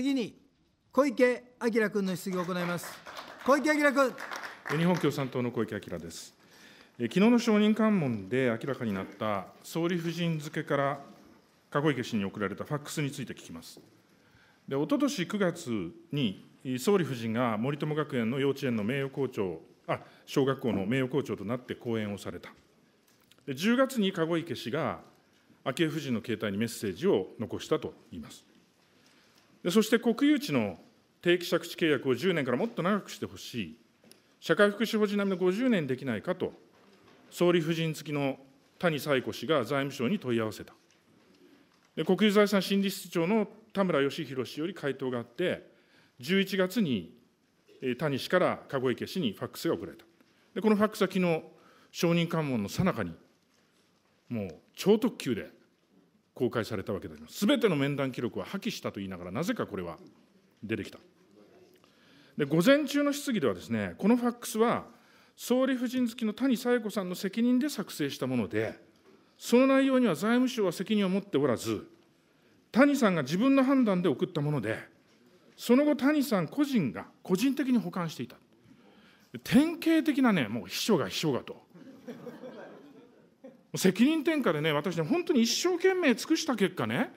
次に小池晃君の質疑を行います。小池晃君。日本共産党の小池晃です。昨日の証人喚問で明らかになった総理夫人付けから籠池氏に送られたファックスについて聞きます。で一昨年9月に総理夫人が森友学園の幼稚園の名誉校長、あ小学校の名誉校長となって講演をされた。で10月に籠池氏が昭恵夫人の携帯にメッセージを残したと言います。そして国有地の定期借地契約を10年からもっと長くしてほしい、社会福祉法人並みの50年できないかと、総理夫人付きの谷彩子氏が財務省に問い合わせた。で国有財産審理室長の田村義弘氏より回答があって、11月に谷氏から籠池氏にファックスが送られた。でこのファックスは昨日承認喚問のさなかに、もう超特急で公開されたわけであります。すべての面談記録は破棄したと言いながら、なぜかこれは出てきた。で午前中の質疑ではです、ね、このファックスは、総理夫人付きの谷佐恵子さんの責任で作成したもので、その内容には財務省は責任を持っておらず、谷さんが自分の判断で送ったもので、その後、谷さん個人が個人的に保管していた。典型的なね、もう秘書が秘書がと。責任転嫁でね、私ね、本当に一生懸命尽くした結果ね、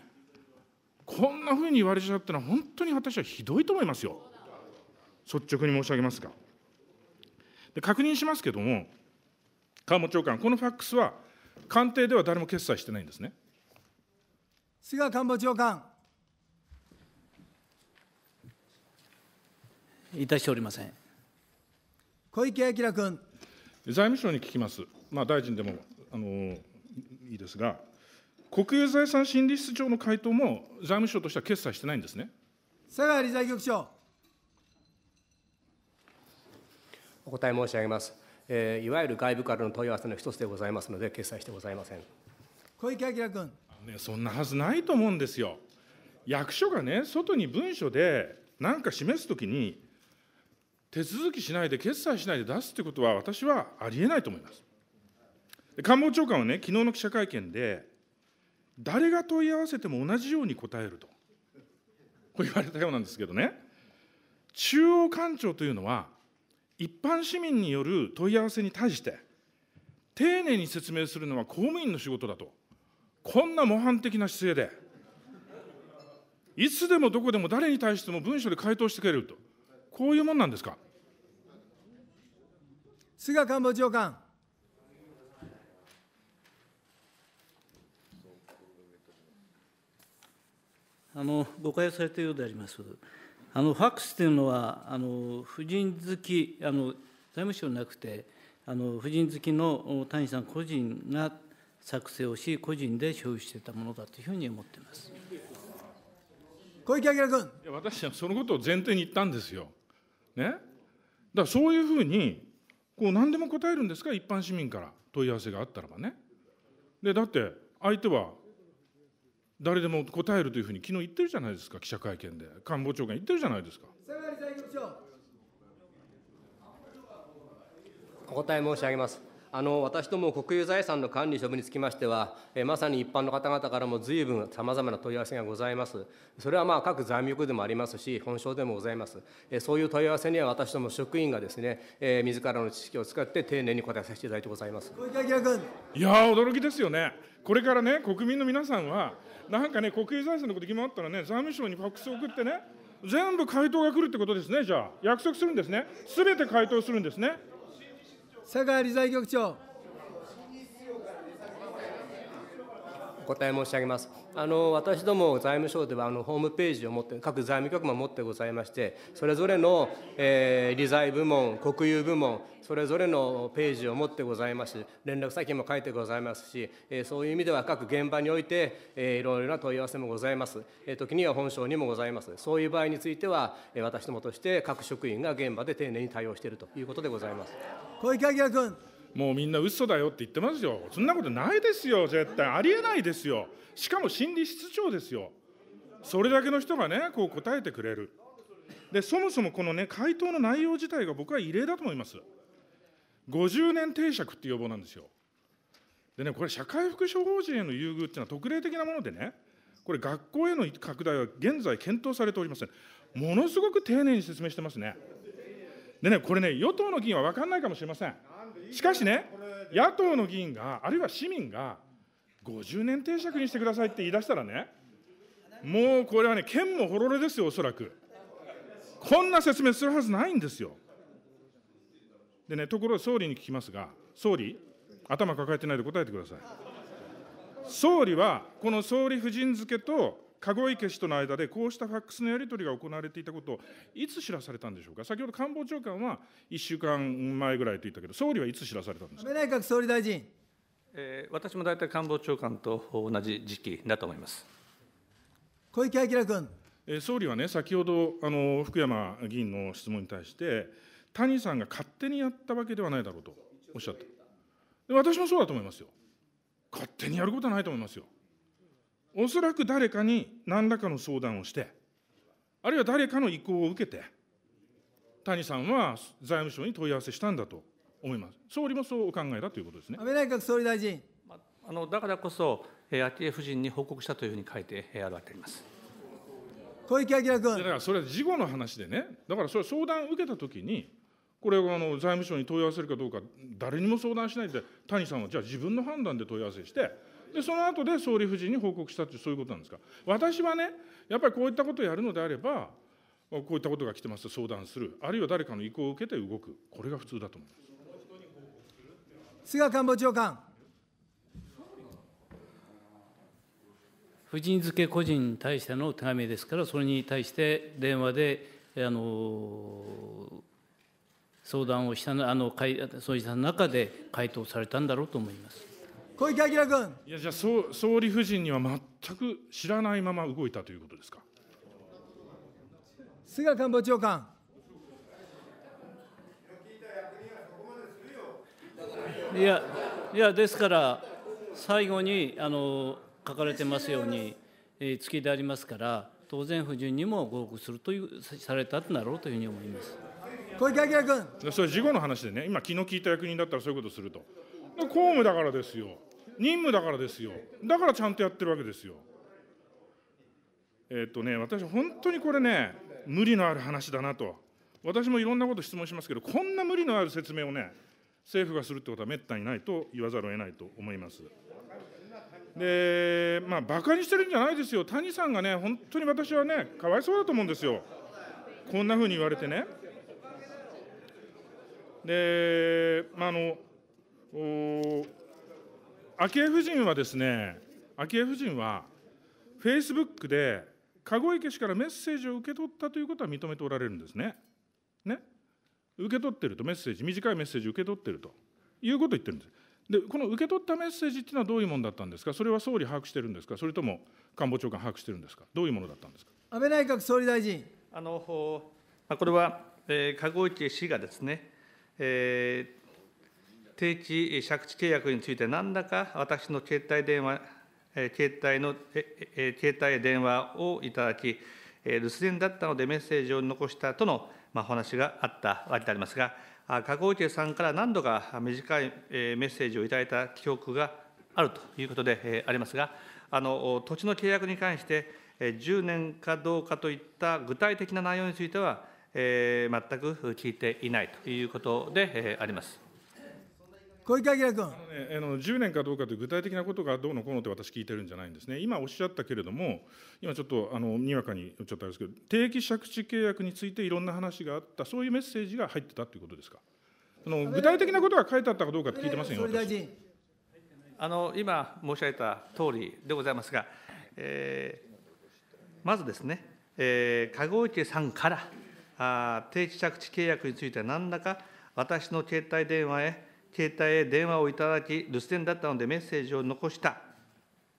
こんなふうに言われちゃったのは、本当に私はひどいと思いますよ、率直に申し上げますが。で確認しますけども、官房長官、このファックスは、官邸では誰も決済してないんですね。菅官房長官。いたしておりません。小池晃君。財務省に聞きます。まあ、大臣でもあのいいですが、国有財産審理室長の回答も財務省としては決裁してないんですね。佐川理財局長。お答え申し上げます、えー。いわゆる外部からの問い合わせの一つでございますので、決裁してございません。小池晃君。ね、そんなはずないと思うんですよ。役所がね、外に文書で何か示すときに、手続きしないで、決済しないで出すってことは、私はありえないと思います。官房長官はね、昨日の記者会見で、誰が問い合わせても同じように答えると、こう言われたようなんですけどね、中央官庁というのは、一般市民による問い合わせに対して、丁寧に説明するのは公務員の仕事だと、こんな模範的な姿勢で、いつでもどこでも誰に対しても文書で回答してくれると、こういうもんなんですか。菅官房長官。あの誤解されたようであります。あのファックスというのは、あの婦人好き、あの財務省なくて、あの婦人好きの谷さん個人が作成をし、個人で所有していたものだというふうに思っています小池晃君。私はそのことを前提に言ったんですよ。ね、だからそういうふうにこう何でも答えるんですか、一般市民から問い合わせがあったらばね。でだって相手は誰でも答えるというふうに昨日言ってるじゃないですか、記者会見で、官房長官言ってるじゃないですか。お答え申し上げます。あの私ども国有財産の管理処分につきましては、えまさに一般の方々からもずいぶんさまざまな問い合わせがございます、それはまあ各財務局でもありますし、本省でもございます、えそういう問い合わせには私ども職員がですね、えー、自らの知識を使って丁寧に答えさせていただいてございます小池君いや驚きですよね、これからね、国民の皆さんは、なんかね、国営財産のこと決まったらね、財務省にファックス送ってね、全部回答が来るってことですね、じゃあ、約束するんですね、すべて回答するんですね。佐川理財局長お答え申し上げます。あの私ども財務省ではあのホームページを持って各財務局も持ってございましてそれぞれの、えー、理財部門国有部門それぞれのページを持ってございます連絡先も書いてございますし、えー、そういう意味では各現場において、えー、いろいろな問い合わせもございます、えー、時には本省にもございますそういう場合については、えー、私どもとして各職員が現場で丁寧に対応しているということでございます小池晃君。もうみんな嘘だよって言ってますよそんなことないですよ絶対ありえないですよしかも心理室長ですよそれだけの人がねこう答えてくれるでそもそもこのね回答の内容自体が僕は異例だと思います50年定釈っていう予防なんですよでねこれ社会福祉法人への優遇っていうのは特例的なものでねこれ学校への拡大は現在検討されておりませんものすごく丁寧に説明してますねでねこれね与党の議員は分かんないかもしれませんしかしね、野党の議員が、あるいは市民が、50年定着にしてくださいって言い出したらね、もうこれはね、剣もほろれですよ、おそらく。こんな説明するはずないんですよ。でね、ところで総理に聞きますが、総理、頭抱えてないで答えてください。総理は、この総理夫人付けと籠池氏との間でこうしたファックスのやり取りが行われていたことをいつ知らされたんでしょうか、先ほど官房長官は1週間前ぐらいと言ったけど、総理はいつ知らされたんですか。内閣総理大臣、えー、私も大体官房長官と同じ時期だと思います小池晃君、えー、総理はね、先ほどあの福山議員の質問に対して、谷さんが勝手にやったわけではないだろうとおっしゃった。私もそうだと思いますよ。勝手にやることはないと思いますよ。おそらく誰かに何らかの相談をして、あるいは誰かの意向を受けて、谷さんは財務省に問い合わせしたんだと思います。総理もそうお考えだということですね。安倍内閣総理大臣。あのだからこそ、昭恵夫人に報告したというふうに書いてあるわけであります。小池晃君。だからそれは事後の話でね、だからそれ相談を受けたときに、これをあの財務省に問い合わせるかどうか、誰にも相談しないで、谷さんはじゃあ自分の判断で問い合わせして、でその後で総理夫人に報告したという、そういうことなんですか。私はね、やっぱりこういったことをやるのであれば、こういったことが来てますと相談する、あるいは誰かの意向を受けて動く、これが普通だと思います菅官房長官。夫人付け個人に対しての手紙ですから、それに対して電話で、あの相談をしたあのそうした中で回答されたんだろうと思います。小池晃君。いや、じゃあ、総、総理夫人には全く知らないまま動いたということですか。菅官房長官。いや、いや、ですから、最後に、あの、書かれてますように、えー、月でありますから。当然、夫人にも合格するという、されたとなろうというふうに思います。小池晃君。それ、事後の話でね、今、気の利いた役人だったら、そういうことすると。公務だからですよ。任務だからですよ。だからちゃんとやってるわけですよ。えっとね、私、本当にこれね、無理のある話だなと、私もいろんなこと質問しますけど、こんな無理のある説明をね、政府がするってことはめったにないと言わざるを得ないと思います。で、まあ、バカにしてるんじゃないですよ、谷さんがね、本当に私はね、かわいそうだと思うんですよ、こんなふうに言われてね。で、まあ、あの、昭恵夫人はですね、昭恵夫人は、フェイスブックで籠池氏からメッセージを受け取ったということは認めておられるんですね。ね受け取ってると、メッセージ、短いメッセージ受け取ってるということを言ってるんです。で、この受け取ったメッセージっていうのはどういうものだったんですか、それは総理把握してるんですか、それとも官房長官把握してるんですか、どういうものだったんですか。安倍内閣総理大臣あのこれは、えー、籠池氏がですね、えー定期借地契約について、何らか私の携帯電話、携帯の、携帯電話をいただき、留守電だったのでメッセージを残したとのお話があったわけでありますが、加工池さんから何度か短いメッセージをいただいた記憶があるということでありますが、あの土地の契約に関して、10年かどうかといった具体的な内容については、え全く聞いていないということであります。小池晃君。あのね、あの10年かどうかという具体的なことがどうのこうのって私聞いてるんじゃないんですね。今おっしゃったけれども、今ちょっとあのにわかにおっしゃったんですけど、定期借地契約についていろんな話があった、そういうメッセージが入ってたということですか。あの具体的なことが書いてあったかどうかって聞いてませんよ。あの今申し上げた通りでございますが、えー、まずですね、えー、籠池さんからあ定期借地契約について何らか私の携帯電話へ携帯へ電話をいただき、留守電だったのでメッセージを残した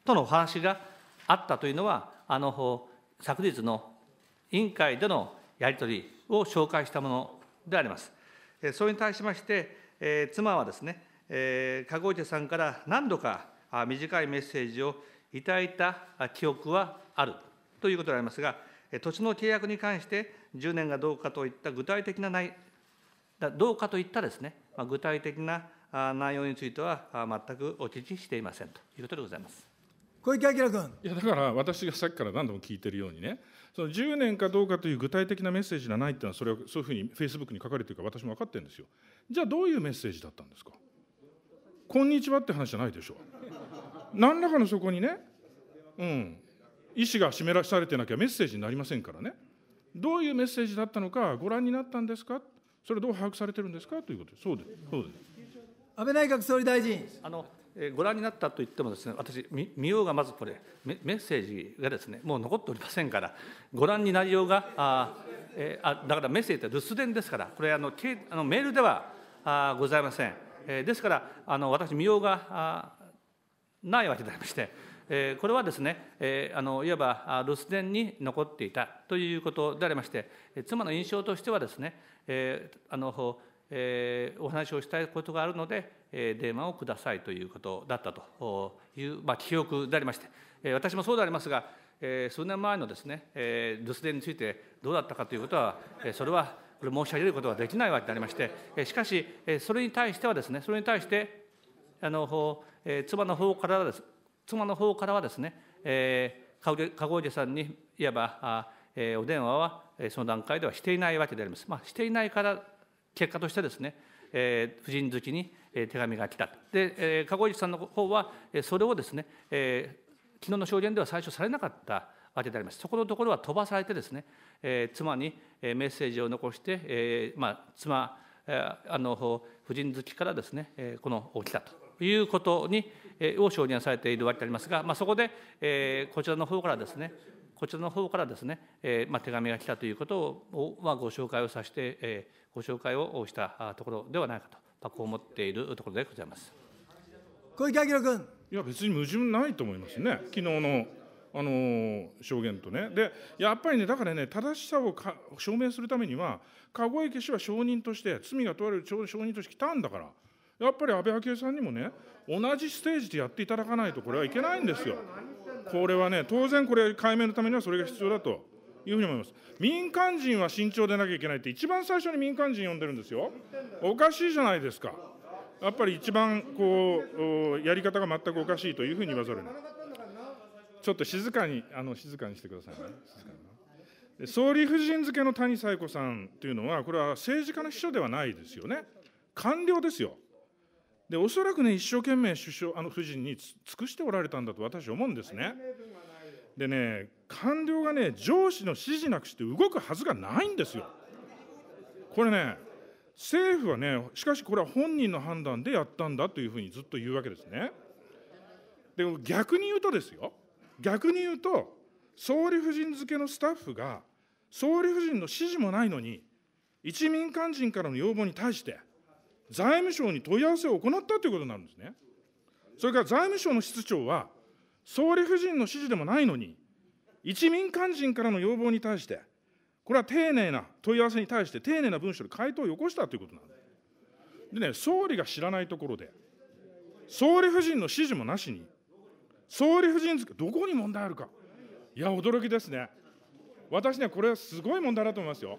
とのお話があったというのは、あの昨日の委員会でのやり取りを紹介したものであります。それに対しまして、えー、妻はですね、えー、籠池さんから何度か短いメッセージをいただいた記憶はあるということでありますが、土地の契約に関して10年がどうかといった具体的な内どうかといったですね、まあ、具体的な内容については全くお聞きしていませんということでございます。小池晃君いやだから私がさっきから何度も聞いてるようにねその10年かどうかという具体的なメッセージがないっいうのはそれはそういうふうにフェイスブックに書かれてるか私も分かってるんですよじゃあどういうメッセージだったんですかこんにちはって話じゃないでしょう何らかのそこにねうん意思が示されてなきゃメッセージになりませんからねどういうメッセージだったのかご覧になったんですかそれどう把握されてるんですかということです。そうです。そうです。安倍内閣総理大臣。あの、えー、ご覧になったと言ってもですね、私見ようがまずこれメッセージがですね、もう残っておりませんから、ご覧になりようが、あえー、あだからメッセージって留守電ですから、これあのけあのメールではあございません。えー、ですからあの私見ようがあないわけでありまして。えー、これはですね、えー、あのいわば留守電に残っていたということでありまして、妻の印象としてはですね、えー、あのえー、お話をしたいことがあるので、えー、電話をくださいということだったという、まあ、記憶でありまして、えー、私もそうでありますが、えー、数年前のですね、えー、留守電についてどうだったかということは、えー、それはこれ申し上げることはできないわけでありまして、えしかし、えそれに対してはですね、それに対して、あのえ妻の方からです妻の方からはですね、えー、池さんにいわばえー、お電話はその段階ではしていないわけであります。まあ、していないから結果としてですね、えー、夫人好きに手紙が来たで、えー、池さんの方はそれをですね、えー、昨日の証言では最初されなかったわけでありますそこのところは飛ばされてですね、えー、妻にメッセージを残して、えーまあ、妻あの夫人好きからですねこの起きたということに、を承認されているわけでありますが、まあ、そこで、えー、こちらの方からですね、こちらの方からですね、えー、まあ、手紙が来たということを、まあ、ご紹介をさせて、えー、ご紹介をしたところではないかと、まあ、こう思っているところでございます。小池晃君。いや、別に矛盾ないと思いますね、昨日のあの証言とね。で、やっぱりね、だからね、正しさを証明するためには、籠池氏は証人として、罪が問われる証人として来たんだから。やっぱり安倍昭恵さんにもね、同じステージでやっていただかないと、これはいけないんですよ。これはね、当然これ、解明のためにはそれが必要だというふうに思います。民間人は慎重でなきゃいけないって、一番最初に民間人呼んでるんですよ。おかしいじゃないですか。やっぱり一番こう、やり方が全くおかしいというふうに言わざるをちょっと静かに、あの静かにしてくださいね。静かに総理夫人付けの谷彩子さんというのは、これは政治家の秘書ではないですよね。官僚ですよ。でおそらくね、一生懸命首相あの夫人に尽くしておられたんだと私、思うんですね。でね、官僚がね、上司の指示なくして動くはずがないんですよ。これね、政府はね、しかしこれは本人の判断でやったんだというふうにずっと言うわけですね。でも逆に言うとですよ、逆に言うと、総理夫人付けのスタッフが、総理夫人の指示もないのに、一民間人からの要望に対して、財務省に問い合わせを行ったということになるんですね。それから財務省の室長は、総理夫人の指示でもないのに、一民間人からの要望に対して、これは丁寧な問い合わせに対して、丁寧な文書で回答をよこしたということなんです。でね、総理が知らないところで、総理夫人の指示もなしに、総理夫人、どこに問題あるか、いや、驚きですね。私ね、これはすごい問題だと思いますよ。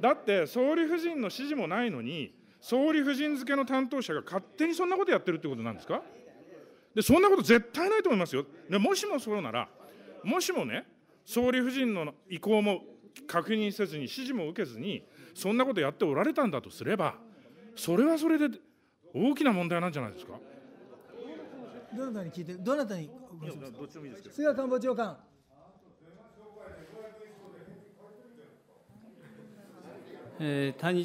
だって、総理夫人の指示もないのに、総理夫人付けの担当者が勝手にそんなことやってるってことなんですかでそんなこと絶対ないと思いますよ。でもしもそうなら、もしもね、総理夫人の意向も確認せずに、指示も受けずに、そんなことやっておられたんだとすれば、それはそれで大きな問題なんじゃないですか。どなたに聞いて、どなたに。菅官房長官。えー、谷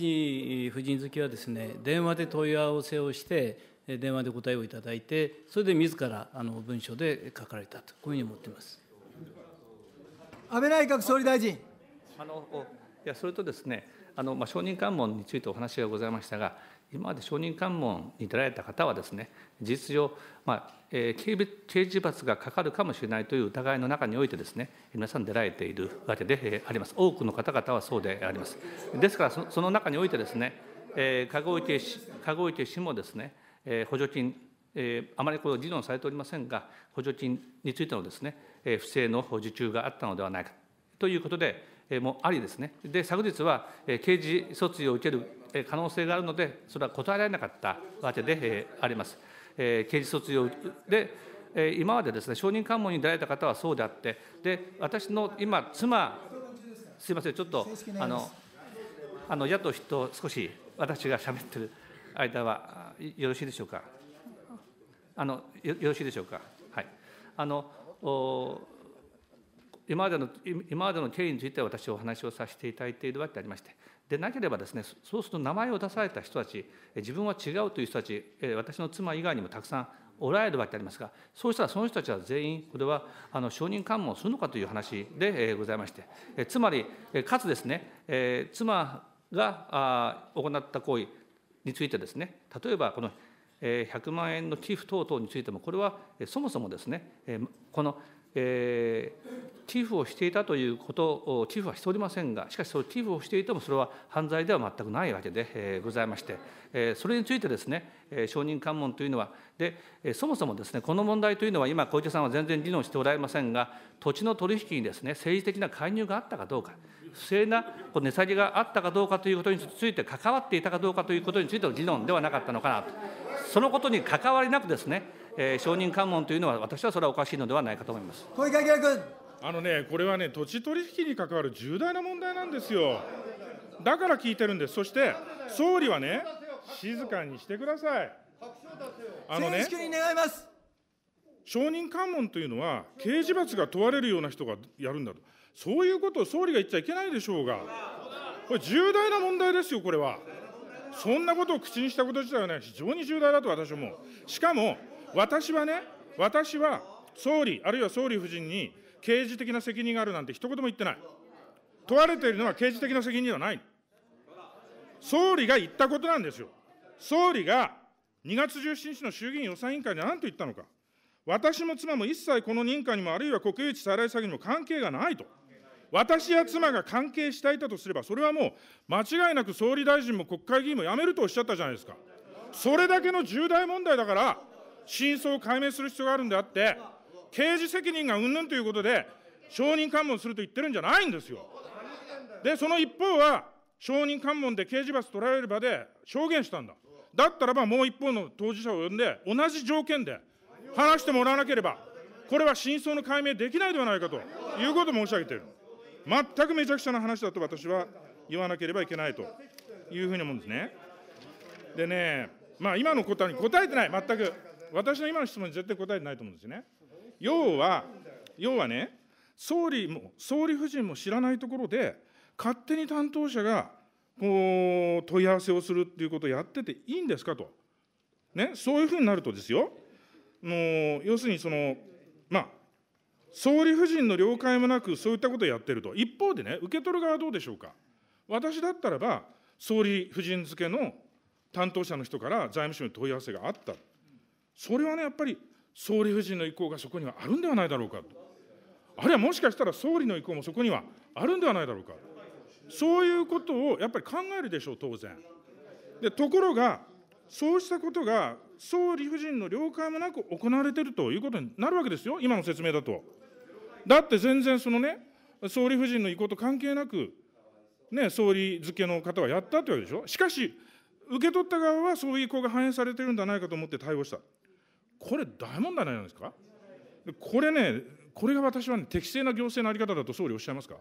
夫人好きはですね電話で問い合わせをして電話で答えをいただいてそれで自らあの文書で書かれたとこういうふうに思っています安倍内閣総理大臣あのいやそれとですねあの、まあ、証人喚問についてお話がございましたが今まで証人喚問に出られた方はですね、事実上、まあえー、刑事罰がかかるかもしれないという疑いの中においてですね、皆さん出られているわけで、あります。多くの方々はそうであります。ですからそ、その中においてですね、えー、籠池氏籠池氏もですね、えー、補助金、えー、あまりこれ議論されておりませんが、補助金についてのですね、えー、不正の受注があったのではないかということで、えー、もありですね、で昨日は、えー、刑事訴追を受ける可能性があるので、それは答えられなかったわけであります。え刑事卒業で今までですね、証人喚問に出られた方はそうであって、で、私の今、妻、すみません、ちょっと、あの、あの野党人、少し私が喋ってる間は、よろしいでしょうか。あの、よろしいでしょうか。はい。あの、お今までの今までの経緯について私お話をさせていただいているわけでありまして、でなければですね、そうすると名前を出された人たち、自分は違うという人たち、私の妻以外にもたくさんおられるわけでありますが、そうしたらその人たちは全員、これはあの喚問するのかという話でございまして、つまり、かつですね、妻が行った行為についてですね、例えばこの100万円の寄付等々についても、これはそもそもですね、このえー、寄付をしていたということを、寄付はしておりませんが、しかし、その寄付をしていても、それは犯罪では全くないわけで、えー、ございまして、えー、それについてですね、えー、証人喚問というのは、でえそもそもですね、この問題というのは、今、小池さんは全然議論しておられませんが、土地の取引にですね、政治的な介入があったかどうか、不正なこ値下げがあったかどうかということについて、関わっていたかどうかということについての議論ではなかったのかなと、そのことに関わりなくですね、えー、証人喚問というのは、私はそれはおかしいのではないかと思います小池晃君。あのね、これはね、土地取引に関わる重大な問題なんですよ。だから聞いてるんです、そして総理はね、静かにしてください。あのね、証人喚問というのは、刑事罰が問われるような人がやるんだと、そういうことを総理が言っちゃいけないでしょうが、これ、重大な問題ですよ、これは。そんなことを口にしたこと自体はね、非常に重大だと私は思う。しかも、私はね、私は総理、あるいは総理夫人に刑事的な責任があるなんて一言も言ってない。問われているのは刑事的な責任ではない。総理が言ったことなんですよ。総理が2月17日の衆議院予算委員会で何と言ったのか。私も妻も一切この認可にもあるいは国有地再来詐欺にも関係がないと。私や妻が関係していたとすれば、それはもう間違いなく総理大臣も国会議員も辞めるとおっしゃったじゃないですか。それだけの重大問題だから、真相を解明する必要があるんであって、刑事責任がうんぬんということで、証人喚問すると言ってるんじゃないんですよ。で、その一方は、証人喚問で刑事罰取られる場で証言したんだ。だったらばもう一方の当事者を呼んで、同じ条件で話してもらわなければ、これは真相の解明できないではないかということを申し上げている。全くめちゃくちゃな話だと私は言わなければいけないというふうに思うんですね。でね、まあ今の答えに答えてない、全く。私の今の質問に絶対答えてないと思うんですよね。要は、要はね、総理も総理夫人も知らないところで、勝手に担当者がこう問い合わせをするっていうことをやってていいんですかと、ね、そういうふうになるとですよ、もう要するにその、まあ、総理夫人の了解もなく、そういったことをやってると、一方でね、受け取る側はどうでしょうか。私だったらば、総理夫人付けの担当者の人から財務省に問い合わせがあった。それはね、やっぱり総理夫人の意向がそこにはあるんではないだろうかと、あるいはもしかしたら総理の意向もそこにはあるんではないだろうか、そういうことをやっぱり考えるでしょう、当然。でところが、そうしたことが総理夫人の了解もなく行われているということになるわけですよ、今の説明だと。だって全然そのね、総理夫人の意向と関係なく、ね、総理付けの方はやったというわけでしょ。しかし、受け取った側はそういう意向が反映されてるんじゃないかと思って対応した。これ大問題なんですかこれね、これが私は、ね、適正な行政の在り方だと総理おっしゃいますか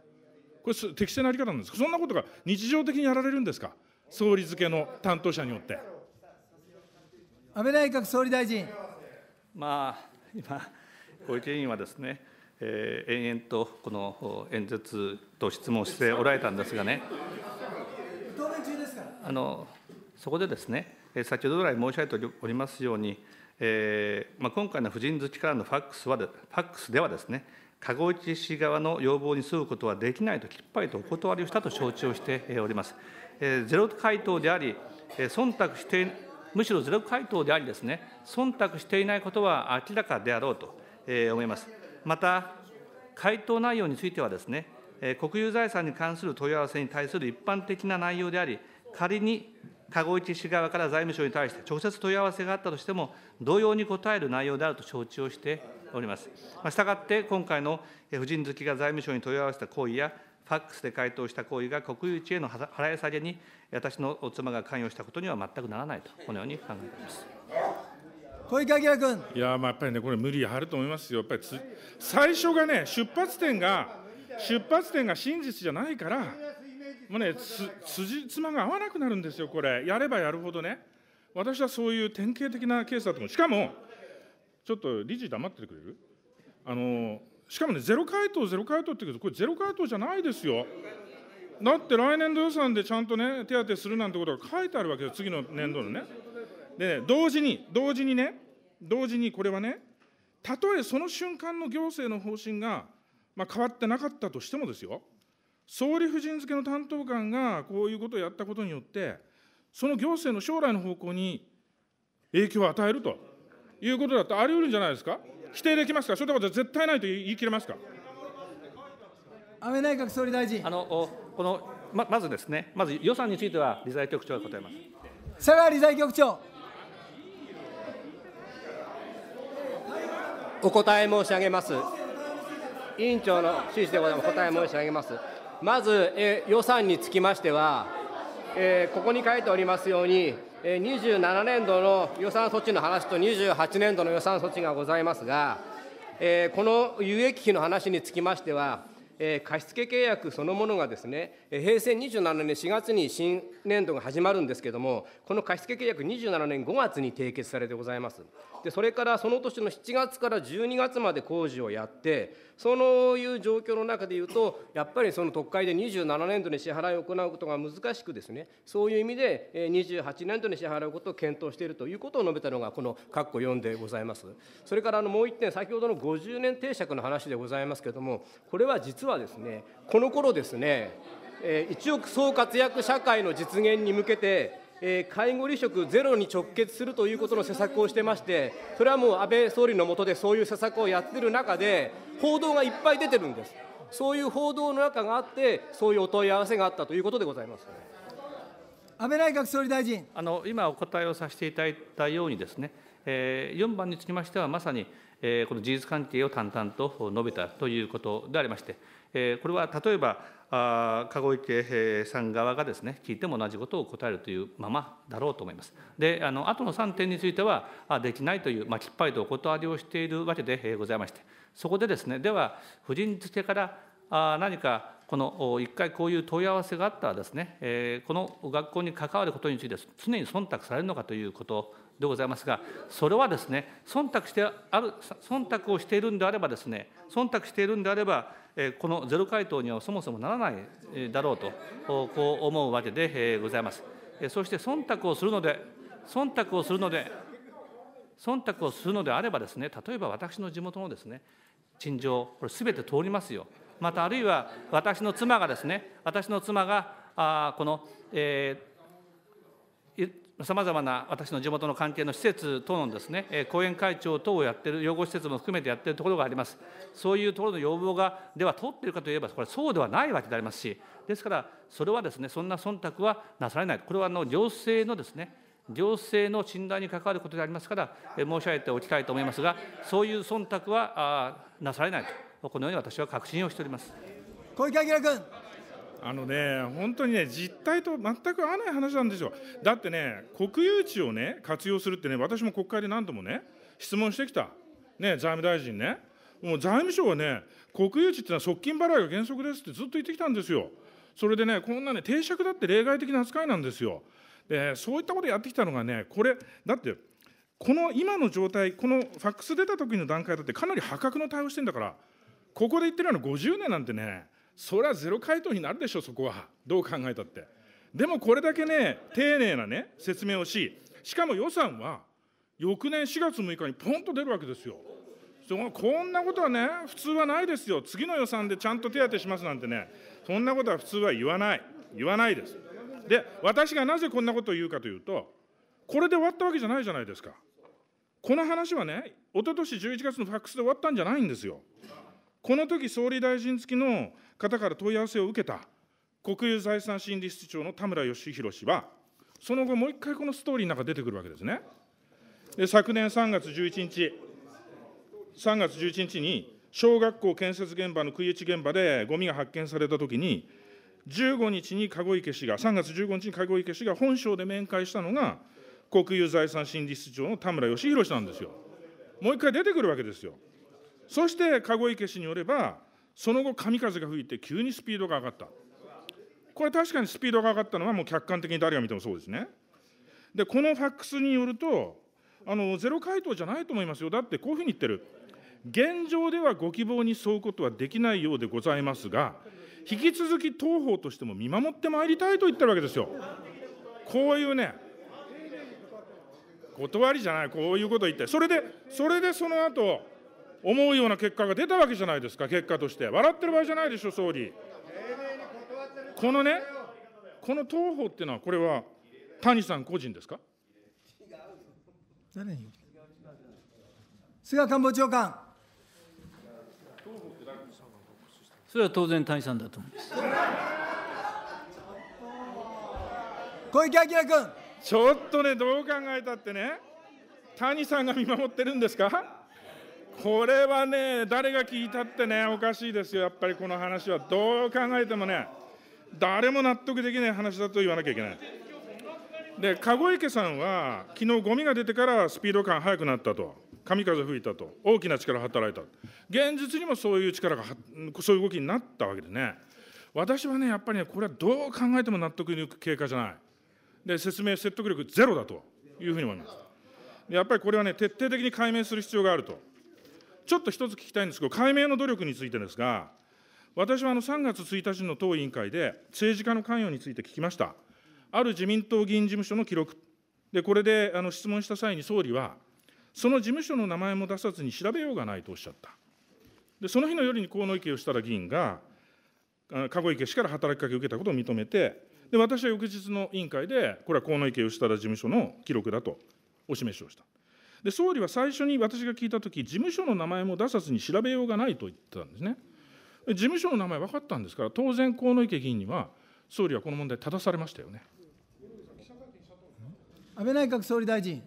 これ適正な在り方なんですかそんなことが日常的にやられるんですか総理付けの担当者によって。安倍内閣総理大臣。まあ、今、小池委員はですね、えー、延々とこの演説と質問しておられたんですがね、あのそこでですね、先ほど来申し上げておりますように、えーまあ、今回の婦人好きからのファックスはファックスではですね、籠内氏側の要望に沿うことはできないときっぱりとお断りをしたと承知をしております。えー、ゼロ回答であり、えー、忖度してむしろゼロ回答でありですね、忖度していないことは明らかであろうと、えー、思います。また、回答内容についてはですね、えー、国有財産に関する問い合わせに対する一般的な内容であり、仮に籠池市側から財務省に対して直接問い合わせがあったとしても、同様に答える内容であると承知をしております。したがって、今回の婦人好きが財務省に問い合わせた行為や、ファックスで回答した行為が国有地への払い下げに、私の妻が関与したことには全くならないと、このように考えています。小池晃君。いや、まあ、やっぱりね、これ、無理あると思いますよ、やっぱり最初がね、出発点が、出発点が真実じゃないから。もうね、つ辻褄が合わなくなるんですよ、これ、やればやるほどね、私はそういう典型的なケースだと思う、しかも、ちょっと理事、黙っててくれるあのしかもね、ゼロ回答、ゼロ回答って言うけど、これ、ゼロ回答じゃないですよ。だって来年度予算でちゃんとね、手当するなんてことが書いてあるわけよ、次の年度のね。で同時に、同時にね、同時にこれはね、たとえその瞬間の行政の方針が、まあ、変わってなかったとしてもですよ、総理夫人付の担当官がこういうことをやったことによって、その行政の将来の方向に影響を与えるということだってあり得るんじゃないですか、否定できますか、そういったことは絶対ないと言い切れますか。安倍内閣総理大臣あのこのままずですね、まず予算については、理財局長が答えます。佐川理財局長お答え申し上げます。委員長の指示でございます。お答え申し上げます。まず、え予算につきましては、えここに書いておりますように、え27年度の予算措置の話と28年度の予算措置がございますが、えこの有益費の話につきましては、え貸付契約そのものがですね、平成27年4月に新年度が始まるんですけれども、この貸付契約27年5月に締結されてございます。で、それからその年の7月から12月まで工事をやって、そういう状況の中でいうとやっぱりその特会で27年度に支払いを行うことが難しくですねそういう意味で28年度に支払うことを検討しているということを述べたのがこの括弧4でございますそれからあのもう1点先ほどの50年定借の話でございますけれどもこれは実はですねこの頃ですね一億総活躍社会の実現に向けてえ介護離職ゼロに直結するということの施策をしてまして、それはもう安倍総理の下でそういう施策をやってる中で、報道がいっぱい出てるんです、そういう報道の中があって、そういうお問い合わせがあったということでございます。安倍内閣総理大臣あの今お答えをさせていただいたようにですね、え4番につきましてはまさに、えこの事実関係を淡々と述べたということでありまして、えこれは例えば籠池さん側がですね聞いても同じことを答えるというままだろうと思います。であの後の3点についてはできないという、まあ、きっぱりとお断りをしているわけでございましてそこでですねでは夫人付けからあ何かこの一回こういう問い合わせがあったらですね、えこの学校に関わることについて常に忖度されるのかということでございますが、それはですね、忖度してある、忖度をしているんであればですね、忖度しているんであれば、このゼロ回答にはそもそもならないだろうと、こう思うわけでございます。そして忖度をするので、忖度をするので、忖度をするのであればですね、例えば私の地元のですね、陳情、これすべて通りますよ。またあるいは私の妻がですね、私の妻が、あこの、えー、さまざまな私の地元の関係の施設等のですね、後援会長等をやっている、養護施設も含めてやっているところがあります。そういうところの要望が、では通っているかといえば、これ、そうではないわけでありますし、ですから、それはですね、そんな忖度はなされない。これはあの行政のですね、行政の診断に関わることでありますから、申し上げておきたいと思いますが、そういう忖度はなされないと、このように私は確信をしております。小池晃君。あのね、本当にね、実態と全く合わない話なんですよ。だってね、国有地をね、活用するってね、私も国会で何度もね、質問してきた、ね、財務大臣ね、もう財務省はね、国有地ってのは側近払いが原則ですってずっと言ってきたんですよ。それでね、こんなね、定着だって例外的な扱いなんですよ。で、そういったことやってきたのがね、これ、だって、この今の状態、このファックス出た時の段階だって、かなり破格の対応してんだから、ここで言ってるような50年なんてね、それはゼロ回答になるでしょ、そこは。どう考えたって。でもこれだけね、丁寧なね、説明をし、しかも予算は、翌年4月6日にポンと出るわけですよ。そこんなことはね、普通はないですよ。次の予算でちゃんと手当てしますなんてね、そんなことは普通は言わない。言わないです。で、私がなぜこんなことを言うかというと、これで終わったわけじゃないじゃないですか。この話はね、おととし11月のファックスで終わったんじゃないんですよ。この時総理大臣付きの方から問い合わせを受けた国有財産審理室長の田村義弘氏は、その後、もう一回このストーリーの中出てくるわけですね。で昨年3月11日、3月11日に、小学校建設現場のい打ち現場でゴミが発見されたときに、15日に籠池氏が、3月15日に籠池氏が本省で面会したのが、国有財産審理室長の田村義弘氏なんですよ。もう一回出てくるわけですよ。そして籠池氏によれば、その後、神風が吹いて、急にスピードが上がった。これ、確かにスピードが上がったのは、もう客観的に誰が見てもそうですね。で、このファックスによると、あのゼロ回答じゃないと思いますよ、だってこういうふうに言ってる。現状ではご希望に沿うことはできないようでございますが、引き続き当方としても見守ってまいりたいと言ってるわけですよ。こういうね、断りじゃない、こういうこと言って、それで、それでその後思うような結果が出たわけじゃないですか、結果として。笑ってる場合じゃないでしょ、総理。このね、この党法っていうのは、これは谷さん個人ですか誰に菅官房長官。それは当然、谷さんだと思います。小池晃君。ちょっとね、どう考えたってね、谷さんが見守ってるんですかこれはね、誰が聞いたってね、おかしいですよ、やっぱりこの話は。どう考えてもね、誰も納得できない話だと言わなきゃいけない。で、籠池さんは、昨日ゴミが出てからスピード感速くなったと、神風吹いたと、大きな力働いた、現実にもそういう力が、そういう動きになったわけでね、私はね、やっぱりね、これはどう考えても納得いく経過じゃない。で、説明、説得力ゼロだというふうに思います。やっぱりこれはね、徹底的に解明する必要があると。ちょっと一つ聞きたいんですけど、解明の努力についてですが、私はあの3月1日の党委員会で、政治家の関与について聞きました。ある自民党議員事務所の記録、でこれであの質問した際に総理は、その事務所の名前も出さずに調べようがないとおっしゃった。でその日の夜に河野池をしたら議員が、籠池氏から働きかけを受けたことを認めて、で私は翌日の委員会で、これは河野池義忠事務所の記録だとお示しをした。で総理は最初に私が聞いたとき、事務所の名前も出さずに調べようがないと言ってたんですね。事務所の名前分かったんですから、当然、河野池議員には、総理はこの問題、正されましたよね。安倍内閣総理大臣。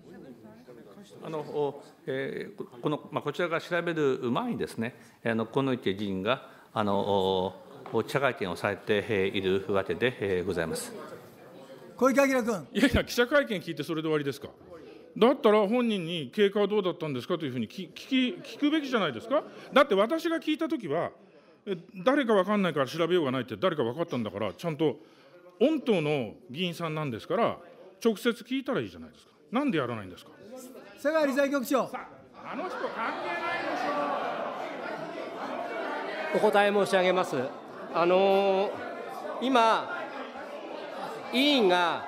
あのえー、このまあ、こちらが調べる前にですね、あの河野池議員があの記者会見をされているわけでございます小池晃君。いやいや、記者会見聞いて、それで終わりですか。だったら本人に経過はどうだったんですかというふうに聞き聞くべきじゃないですか。だって私が聞いたときは、誰か分かんないから調べようがないって誰か分かったんだから、ちゃんと御党の議員さんなんですから、直接聞いたらいいじゃないですか。なんでやらないんですか。佐川理財局長。あの人関係ないでしょ。お答え申し上げます。あのー、今、委員が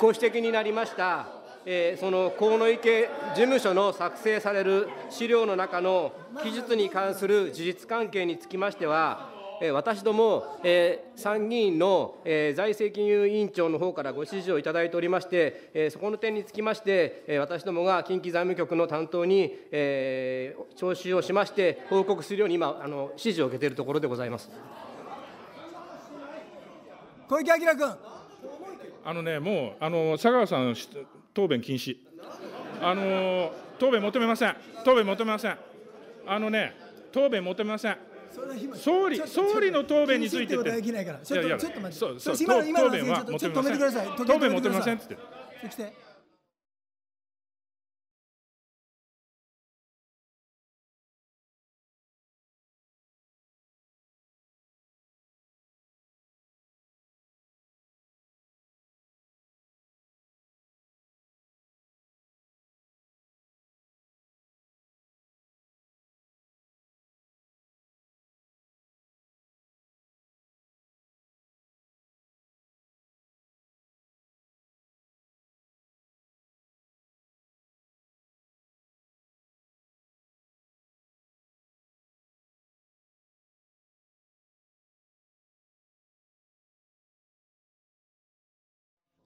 ご指摘になりました。えー、その河野池事務所の作成される資料の中の記述に関する事実関係につきましては、私ども、えー、参議院の、えー、財政金融委員長の方からご指示をいただいておりまして、えー、そこの点につきまして、えー、私どもが近畿財務局の担当に、えー、徴をしまして、報告するように今あの、指示を受けているところでございます小池晃君。あのね、もうあの佐川さん答弁禁止。あの答弁求めません。答弁求めません。あのね、答弁求めません。総理総理の答弁についてって。ちょっと待って。答弁は求めません。答弁求めませんって。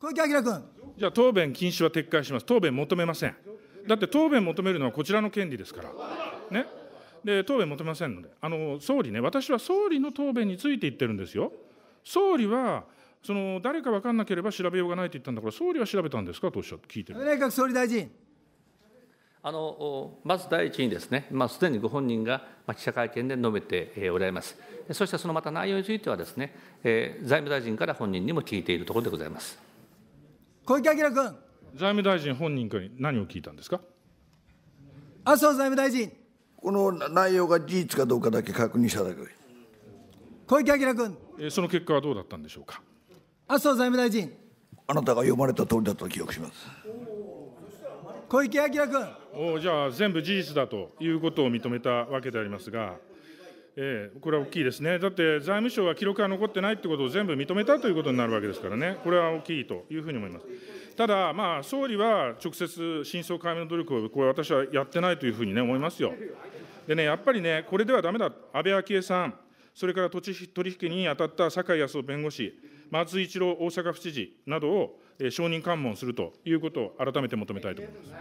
小池晃君。じゃあ、答弁禁止は撤回します。答弁求めません。だって答弁求めるのはこちらの権利ですから。ね。で、答弁求めませんので。あの、総理ね、私は総理の答弁について言ってるんですよ。総理は、その誰か分かんなければ調べようがないと言ったんだから、総理は調べたんですかとおっしゃって聞いて内閣総理大臣。あのまず第一にですね、まあ、すでにご本人が記者会見で述べておられます。そしてそのまた内容についてはですね、財務大臣から本人にも聞いているところでございます。小池晃君。財務大臣本人から何を聞いたんですか麻生財務大臣。この内容が事実かどうかだけ確認しただけ小池晃君。えその結果はどうだったんでしょうか麻生財務大臣。あなたが読まれた通りだった記憶します。小池晃君。おじゃあ全部事実だということを認めたわけでありますが。えー、これは大きいですね、だって財務省は記録が残ってないということを全部認めたということになるわけですからね、これは大きいというふうに思います。ただ、まあ、総理は直接真相解明の努力を、これ、私はやってないというふうに、ね、思いますよ。でね、やっぱりね、これではだめだ、安倍昭恵さん、それから土地取引に当たった酒井康夫弁護士、松井一郎大阪府知事などを、えー、証人喚問するということを改めて求めたいと思います。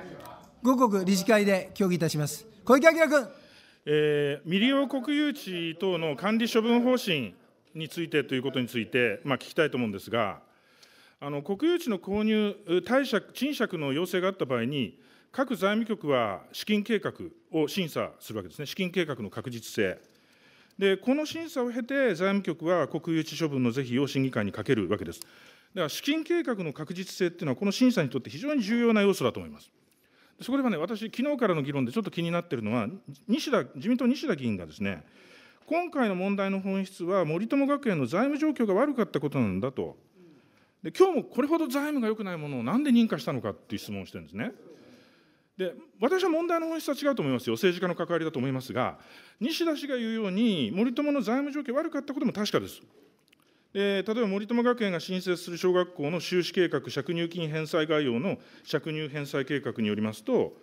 ご国理事会で協議いたします。小池晃君。えー、未利用国有地等の管理処分方針についてということについて、まあ、聞きたいと思うんですが、あの国有地の購入、貸借、賃借の要請があった場合に、各財務局は資金計画を審査するわけですね、資金計画の確実性。で、この審査を経て、財務局は国有地処分の是非を審議会にかけるわけです。だから資金計画の確実性っていうのは、この審査にとって非常に重要な要素だと思います。そこではね、私、昨日からの議論でちょっと気になっているのは、西田自民党、西田議員がですね、今回の問題の本質は、森友学園の財務状況が悪かったことなんだと、で今日もこれほど財務が良くないものをなんで認可したのかっていう質問をしてるんですね。で私は問題の本質は違うと思いますよ、政治家の関わりだと思いますが、西田氏が言うように、森友の財務状況悪かったことも確かです。例えば森友学園が新設する小学校の収支計画借入金返済概要の借入返済計画によりますと、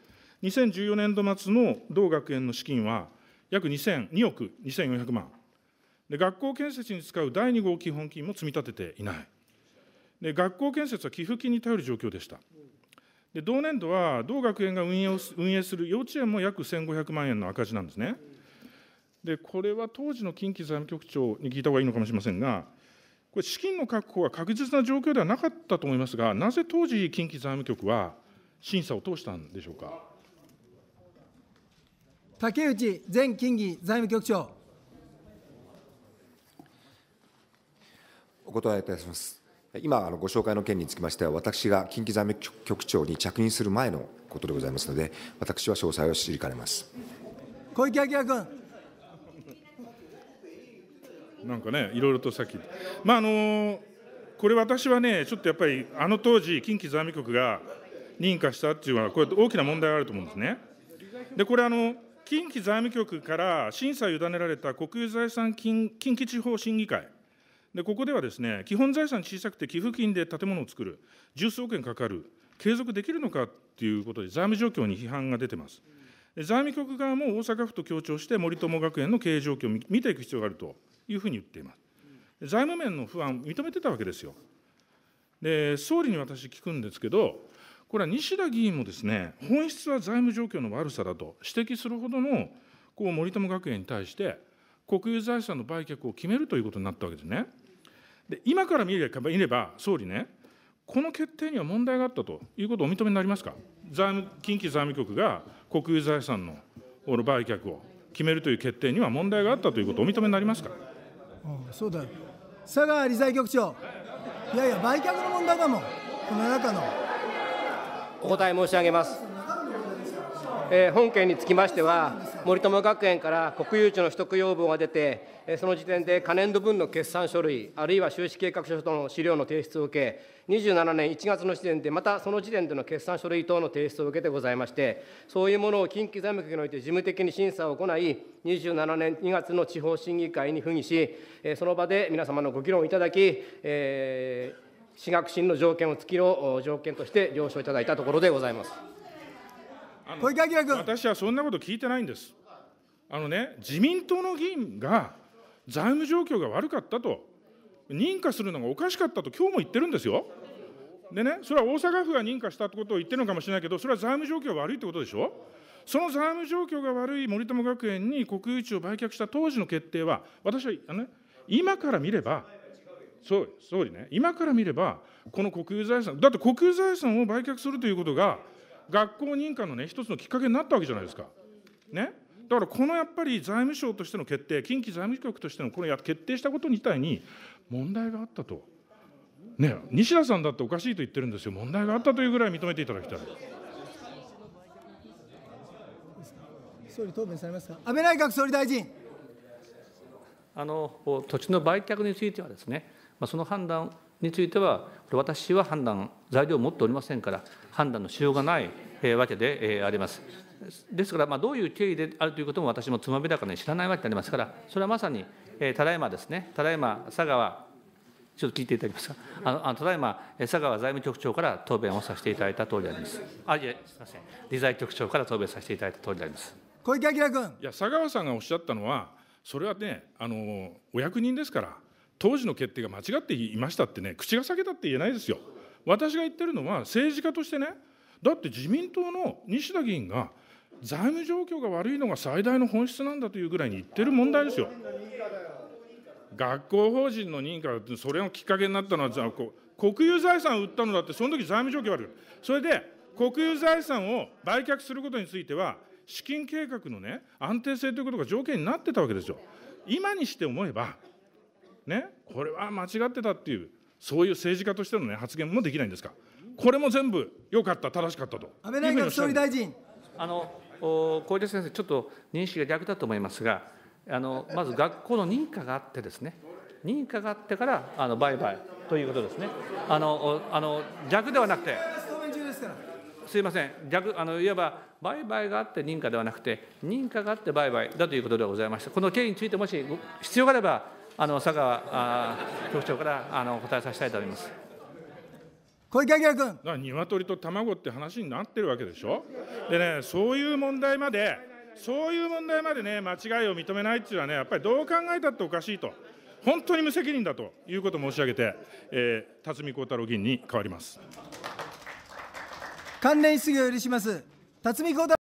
2014年度末の同学園の資金は約2億2400万で、学校建設に使う第2号基本金も積み立てていない。で学校建設は寄付金に頼る状況でした。で同年度は同学園が運営運営する幼稚園も約1500万円の赤字なんですね。でこれは当時の近畿財務局長に聞いた方がいいのかもしれませんが、これ、資金の確保は確実な状況ではなかったと思いますが、なぜ当時、近畿財務局は審査を通したんでしょうか。竹内前金議財務局長。お答えいたします。今、あのご紹介の件につきましては、私が近畿財務局長に着任する前のことでございますので、私は詳細を知りかねます。小池晃君。なんかねいろいろとさっきまああのこれ私はねちょっとやっぱりあの当時近畿財務局が認可したっていうのはこれ大きな問題があると思うんですね。でこれあの近畿財務局から審査を委ねられた国有財産近近畿地方審議会でここではですね基本財産小さくて寄付金で建物を作る十数億円かかる継続できるのかっていうことで財務状況に批判が出てます。財務局側も大阪府と協調して森友学園の経営状況を見ていく必要があるというふうに言っています。財務面の不安、認めてたわけですよ。で、総理に私、聞くんですけど、これは西田議員もですね、本質は財務状況の悪さだと指摘するほどのこう森友学園に対して、国有財産の売却を決めるということになったわけですね。で、今から見れば、総理ね、この決定には問題があったということをお認めになりますか、財務近畿財務局が国有財産の売却を決めるという決定には問題があったということをお認めになりますか。うん、そうだ佐川理財局長いやいや売却の問題だもんこの中のお答え申し上げます、えー、本件につきましては森友学園から国有地の取得要望が出てその時点で可燃度分の決算書類、あるいは収支計画書との資料の提出を受け、27年1月の時点で、またその時点での決算書類等の提出を受けてございまして、そういうものを近畿財務局において事務的に審査を行い、27年2月の地方審議会に付議し、その場で皆様のご議論をいただき、えー私学審の条件を付きろ条件として了承いただいたところでございます小池君私はそんなこと聞いてないんです。あのね、自民党の議員が財務状況が悪かったと、認可するのがおかしかったと、今日も言ってるんですよ。でね、それは大阪府が認可したってことを言ってるのかもしれないけど、それは財務状況が悪いってことでしょ。その財務状況が悪い森友学園に国有地を売却した当時の決定は、私はあの、ね、今から見れば、そう総理ね、今から見れば、この国有財産、だって国有財産を売却するということが、学校認可のね、一つのきっかけになったわけじゃないですか。ね。だからこのやっぱり財務省としての決定、近畿財務局としてのこの決定したこと自体に問題があったと、ね、西田さんだっておかしいと言ってるんですよ、問題があったというぐらい認めていただきたい。総理答弁されますか安倍内閣総理大臣あの土地の売却についてはですね、まあ、その判断については、私は判断、材料を持っておりませんから、判断のしようがないわけであります。ですから、まあ、どういう経緯であるということも私もつまびらかに知らないわけでありますから、それはまさに、えー、ただいまですね、ただいま佐川、ちょっと聞いていただけますか、あのあのただいま佐川財務局長から答弁をさせていただいた通りであります。あいえ、すみません、理財局長から答弁させていただいた通りであります。小池晃君。いや、佐川さんがおっしゃったのは、それはね、あのお役人ですから、当時の決定が間違っていましたってね、口が裂けたって言えないですよ。私が言ってるのは、政治家としてね、だって自民党の西田議員が、財務状況が悪いのが最大の本質なんだというぐらいに言ってる問題ですよ。学校法人の認可、それのきっかけになったのは、国有財産を売ったのだって、その時財務状況悪い。それで、国有財産を売却することについては、資金計画のね、安定性ということが条件になってたわけですよ。今にして思えば、ね、これは間違ってたっていう、そういう政治家としての、ね、発言もできないんですか。これも全部良かった、正しかったと。安倍内閣総理大臣あの小池先生、ちょっと認識が逆だと思いますが、あのまず学校の認可があってですね、認可があってからあの売買ということですね。あのあの逆ではなくて、すいません、逆あのいわば売買があって認可ではなくて、認可があって売買だということでございました。この経緯についてもし必要があれば、あの佐川あ局長からあのお答えさせたいと思います。小池晃君。だから鶏と卵って話になってるわけでしょ。でね、そういう問題まで、そういう問題までね、間違いを認めないっていうのはね、やっぱりどう考えたっておかしいと。本当に無責任だということを申し上げて、えー、辰巳幸太郎議員に代わります。関連質疑を許します。辰巳幸太